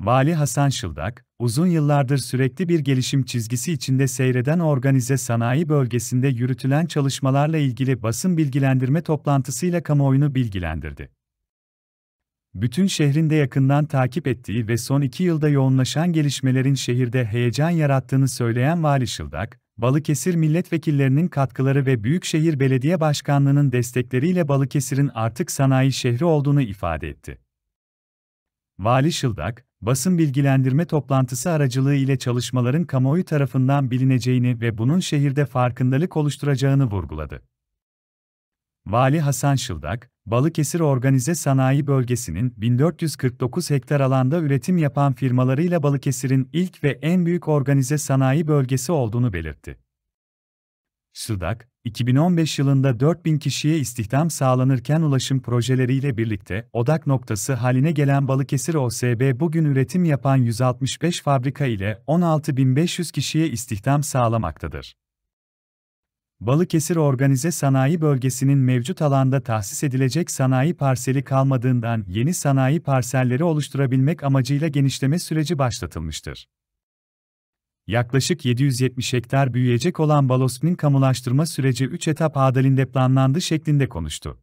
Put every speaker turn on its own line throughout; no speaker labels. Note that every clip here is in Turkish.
Vali Hasan Şıldak, uzun yıllardır sürekli bir gelişim çizgisi içinde seyreden organize sanayi bölgesinde yürütülen çalışmalarla ilgili basın bilgilendirme toplantısıyla kamuoyunu bilgilendirdi. Bütün şehrinde yakından takip ettiği ve son iki yılda yoğunlaşan gelişmelerin şehirde heyecan yarattığını söyleyen Vali Şıldak, Balıkesir milletvekillerinin katkıları ve Büyükşehir Belediye Başkanlığı'nın destekleriyle Balıkesir'in artık sanayi şehri olduğunu ifade etti. Vali Şıldak, basın bilgilendirme toplantısı aracılığı ile çalışmaların kamuoyu tarafından bilineceğini ve bunun şehirde farkındalık oluşturacağını vurguladı. Vali Hasan Şıldak, Balıkesir Organize Sanayi Bölgesi'nin 1449 hektar alanda üretim yapan firmalarıyla Balıkesir'in ilk ve en büyük organize sanayi bölgesi olduğunu belirtti. SUDAK, 2015 yılında 4000 kişiye istihdam sağlanırken ulaşım projeleriyle birlikte odak noktası haline gelen Balıkesir OSB bugün üretim yapan 165 fabrika ile 16500 kişiye istihdam sağlamaktadır. Balıkesir Organize Sanayi Bölgesi'nin mevcut alanda tahsis edilecek sanayi parseli kalmadığından yeni sanayi parselleri oluşturabilmek amacıyla genişleme süreci başlatılmıştır yaklaşık 770 hektar büyüyecek olan Balos'un kamulaştırma süreci 3 etap adalinde planlandı şeklinde konuştu.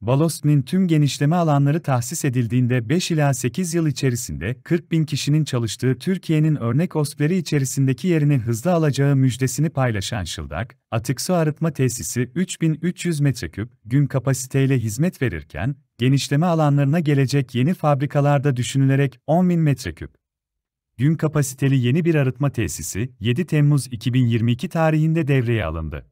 Balos'un tüm genişleme alanları tahsis edildiğinde 5 ila 8 yıl içerisinde 40 bin kişinin çalıştığı Türkiye'nin örnek OSP'leri içerisindeki yerini hızlı alacağı müjdesini paylaşan Şıldak, atık su arıtma tesisi 3300 metreküp gün kapasiteyle hizmet verirken, genişleme alanlarına gelecek yeni fabrikalarda düşünülerek 10 bin metreküp gün kapasiteli yeni bir arıtma tesisi 7 Temmuz 2022 tarihinde devreye alındı.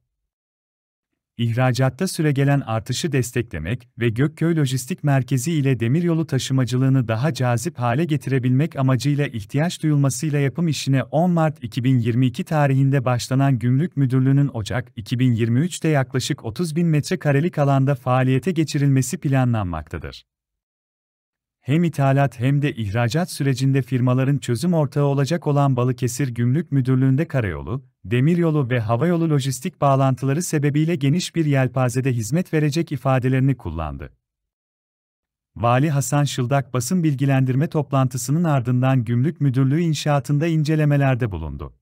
İhracatta süregelen artışı desteklemek ve Gökköy Lojistik Merkezi ile demiryolu taşımacılığını daha cazip hale getirebilmek amacıyla ihtiyaç duyulmasıyla yapım işine 10 Mart 2022 tarihinde başlanan Gümrük Müdürlüğü'nün Ocak 2023'te yaklaşık 30 bin metrekarelik alanda faaliyete geçirilmesi planlanmaktadır hem ithalat hem de ihracat sürecinde firmaların çözüm ortağı olacak olan Balıkesir Gümrük Müdürlüğü'nde karayolu, demiryolu ve havayolu lojistik bağlantıları sebebiyle geniş bir yelpazede hizmet verecek ifadelerini kullandı. Vali Hasan Şıldak basın bilgilendirme toplantısının ardından Gümrük Müdürlüğü inşaatında incelemelerde bulundu.